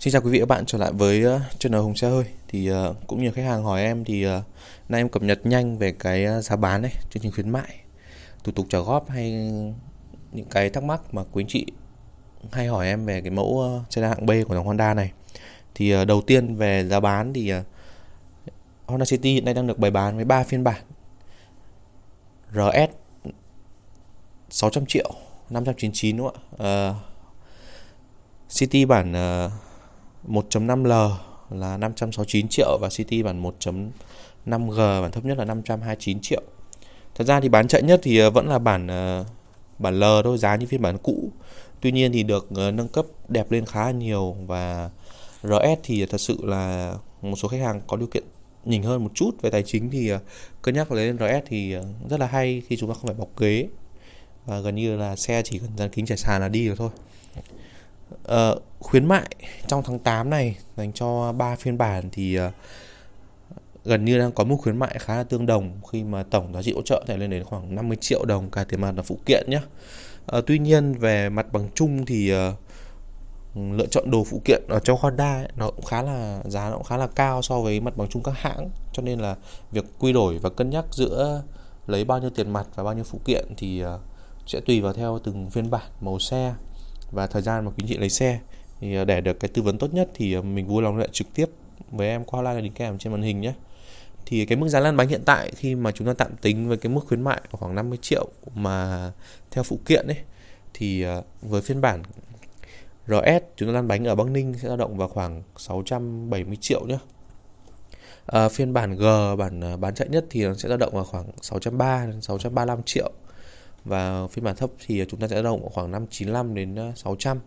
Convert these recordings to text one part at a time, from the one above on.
Xin chào quý vị và các bạn trở lại với ờ, channel hùng Xe Hơi Thì ờ, cũng như khách hàng hỏi em thì ờ, nay em cập nhật nhanh về cái giá bán này, chương trình khuyến mại Thủ tục trả góp hay những cái thắc mắc mà quý anh chị hay hỏi em về cái mẫu xe hạng B của dòng Honda này Thì đầu tiên về giá bán thì Honda City hiện nay đang được bày bán với 3 phiên bản RS 600 triệu 599 đúng không ạ? Uh, City bản uh, 1.5L là 569 triệu và City bản 1.5G bản thấp nhất là 529 triệu. Thật ra thì bán chạy nhất thì ờ, vẫn là bản ờ, bản L thôi, giá như phiên bản cũ. Tuy nhiên thì được ờ, nâng cấp đẹp lên khá là nhiều và RS thì thật sự là một số khách hàng có điều kiện nhìn hơn một chút về tài chính thì cân nhắc lấy RS thì rất là hay khi chúng ta không phải bọc ghế và gần như là xe chỉ cần dán kính trải sàn là đi được thôi. Ờ, khuyến mại trong tháng 8 này dành cho ba phiên bản thì uh, gần như đang có mức khuyến mại khá là tương đồng khi mà tổng giá trị hỗ trợ này lên đến khoảng 50 triệu đồng cả tiền mặt và phụ kiện nhé. À, ờ, tuy nhiên về mặt bằng chung thì uh, lựa chọn đồ phụ kiện ở cho Honda ấy, nó cũng khá là giá nó cũng khá là cao so với mặt bằng chung các hãng cho nên là việc quy đổi và cân nhắc giữa lấy bao nhiêu tiền mặt và bao nhiêu phụ kiện thì uh, sẽ tùy vào theo từng phiên bản màu xe và thời gian mà quý chị lấy xe thì ờ, để được cái tư vấn tốt nhất thì ờ, mình vui lòng lại trực tiếp với em qua live đính kèm trên màn hình nhé thì cái mức giá lăn bánh hiện tại khi mà chúng ta tạm tính với cái mức khuyến mại khoảng 50 triệu mà theo phụ kiện ấy thì ờ, với phiên bản RS chúng ta lăn bánh ở Bắc Ninh sẽ dao động vào khoảng 670 triệu nhé à, phiên bản G bản bán chạy nhất thì nó sẽ dao động vào khoảng 630 đến 635 triệu và phiên bản thấp thì chúng ta sẽ dao động khoảng 595 đến 600 ờ,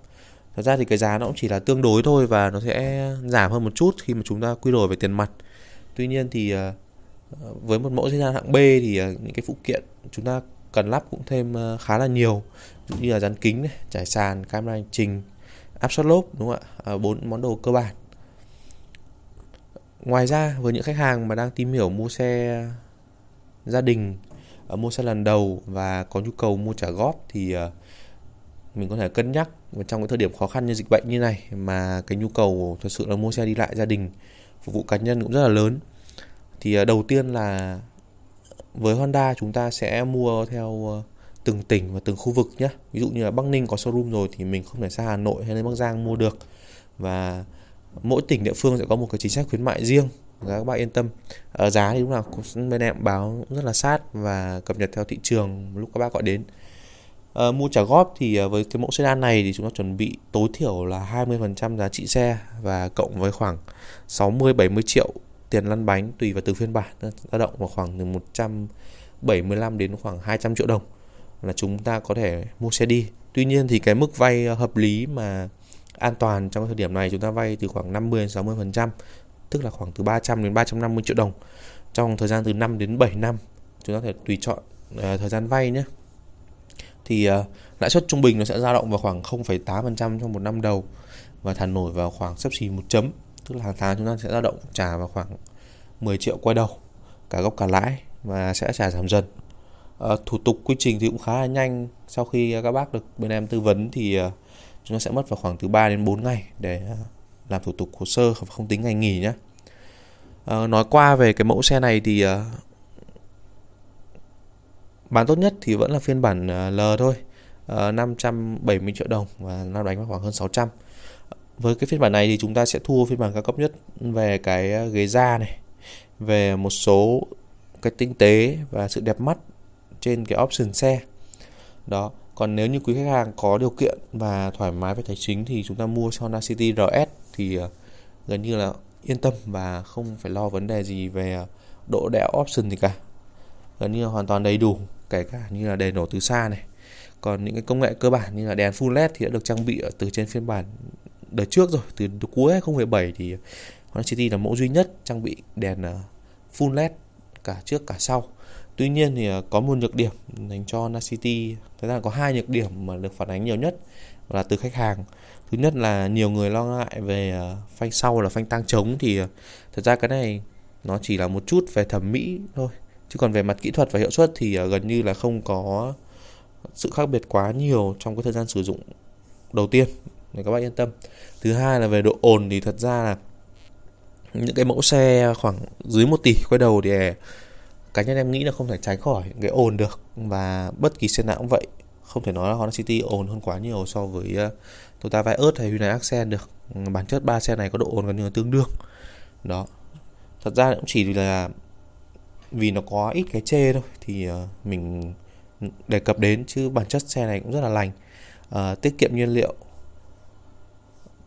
thật ra thì cái giá nó cũng chỉ là tương đối thôi và nó sẽ giảm hơn một chút khi mà chúng ta quy đổi về tiền mặt tuy nhiên thì ờ, với một mẫu sedan hạng B thì ờ, những cái phụ kiện chúng ta cần lắp cũng thêm khá là nhiều ví dụ như là dán kính này, trải sàn camera hành trình áp suất lốp đúng không ạ bốn món đồ cơ bản ngoài ra với những khách hàng mà đang tìm hiểu mua xe gia đình mua xe lần đầu và có nhu cầu mua trả góp thì ờ, mình có thể cân nhắc và trong cái thời điểm khó khăn như dịch bệnh như này mà cái nhu cầu thật sự là mua xe đi lại gia đình phục vụ cá nhân cũng rất là lớn thì ờ, đầu tiên là với Honda chúng ta sẽ mua theo ờ, từng tỉnh và từng khu vực nhé ví dụ như là Bắc Ninh có showroom rồi thì mình không thể ra Hà Nội hay lên Bắc Giang mua được và mỗi tỉnh địa phương sẽ có một cái chính sách khuyến mại riêng các bạn yên tâm à, giá thì lúc nào cũng bên em báo rất là sát và cập nhật theo thị trường lúc các bác gọi đến à, mua trả góp thì ờ, với cái mẫu sedan này thì chúng ta chuẩn bị tối thiểu là 20% giá trị xe và cộng với khoảng 60 70 triệu tiền lăn bánh tùy vào từ phiên bản dao động vào khoảng từ 175 đến khoảng 200 triệu đồng là chúng ta có thể mua xe đi. Tuy nhiên thì cái mức vay hợp lý mà an toàn trong thời điểm này chúng ta vay từ khoảng 50 phần trăm tức là khoảng từ 300 đến 350 triệu đồng trong thời gian từ 5 đến 7 năm chúng ta có thể tùy chọn uh, thời gian vay nhé thì uh, lãi suất trung bình nó sẽ dao động vào khoảng 0,8% trong một năm đầu và thả nổi vào khoảng sấp xỉ một chấm tức là hàng tháng chúng ta sẽ dao động trả vào khoảng 10 triệu quay đầu cả gốc cả lãi và sẽ trả giảm dần à, thủ tục quy trình thì cũng khá là nhanh sau khi các bác được bên em tư vấn thì chúng ta sẽ mất vào khoảng từ 3 đến 4 ngày để làm thủ tục hồ sơ không tính ngày nghỉ nhé à, ờ, nói qua về cái mẫu xe này thì à, bán tốt nhất thì vẫn là phiên bản ờ, L thôi à, 570 triệu đồng và nó đánh vào khoảng hơn 600 với cái phiên bản này thì chúng ta sẽ thua phiên bản cao cấp nhất về cái ghế da này về một số cái tinh tế và sự đẹp mắt trên cái option xe đó còn nếu như quý khách hàng có điều kiện và thoải mái về tài chính thì chúng ta mua Honda City RS thì ờ, gần như là yên tâm và không phải lo vấn đề gì về ờ, độ đẽo option gì cả gần như là hoàn toàn đầy đủ kể cả như là đèn nổ từ xa này còn những cái công nghệ cơ bản như là đèn full led thì đã được trang bị từ trên phiên bản đời trước rồi từ cuối 2017 thì Honda City là mẫu duy nhất trang bị đèn ờ, full led cả trước cả sau tuy nhiên thì có một nhược điểm dành cho Honda City thế là có hai nhược điểm mà được phản ánh nhiều nhất là từ khách hàng thứ nhất là nhiều người lo ngại về ờ, phanh sau là phanh tang trống thì ờ, thật ra cái này nó chỉ là một chút về thẩm mỹ thôi chứ còn về mặt kỹ thuật và hiệu suất thì ờ, gần như là không có sự khác biệt quá nhiều trong cái thời gian sử dụng đầu tiên để các bạn yên tâm thứ hai là về độ ồn thì thật ra là những cái mẫu xe khoảng dưới 1 tỷ quay đầu thì cá nhân em nghĩ là không thể tránh khỏi cái ồn được và bất kỳ xe nào cũng vậy không thể nói là Honda City ồn hơn quá nhiều so với uh, Toyota Vios hay Hyundai Accent được ừ, bản chất ba xe này có độ ồn gần như tương đương đó thật ra cũng chỉ là vì nó có ít cái chê thôi thì uh, mình đề cập đến chứ bản chất xe này cũng rất là lành uh, tiết kiệm nhiên liệu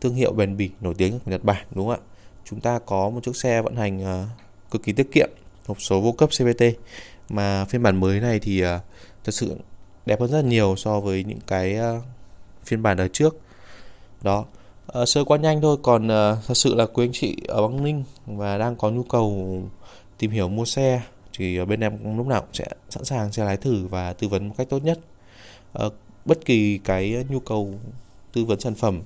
thương hiệu bền bỉ nổi tiếng của Nhật Bản đúng không ạ chúng ta có một chiếc xe vận hành uh, cực kỳ tiết kiệm hộp số vô cấp CVT mà phiên bản mới này thì uh, thật sự đẹp hơn rất nhiều so với những cái ờ, phiên bản đời trước đó uh, sơ qua nhanh thôi còn uh, thật sự là quý anh chị ở bắc ninh và đang có nhu cầu tìm hiểu mua xe thì bên em lúc nào cũng sẽ sẵn sàng xe lái thử và tư vấn một cách tốt nhất uh, bất kỳ cái nhu cầu tư vấn sản phẩm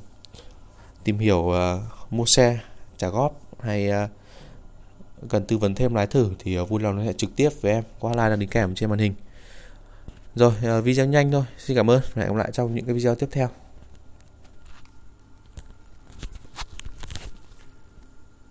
tìm hiểu uh, mua xe trả góp hay uh, cần tư vấn thêm lái thử thì uh, vui lòng liên hệ trực tiếp với em qua line đang đính kèm trên màn hình rồi ờ, video nhanh thôi xin cảm ơn và hẹn gặp lại trong những cái video tiếp theo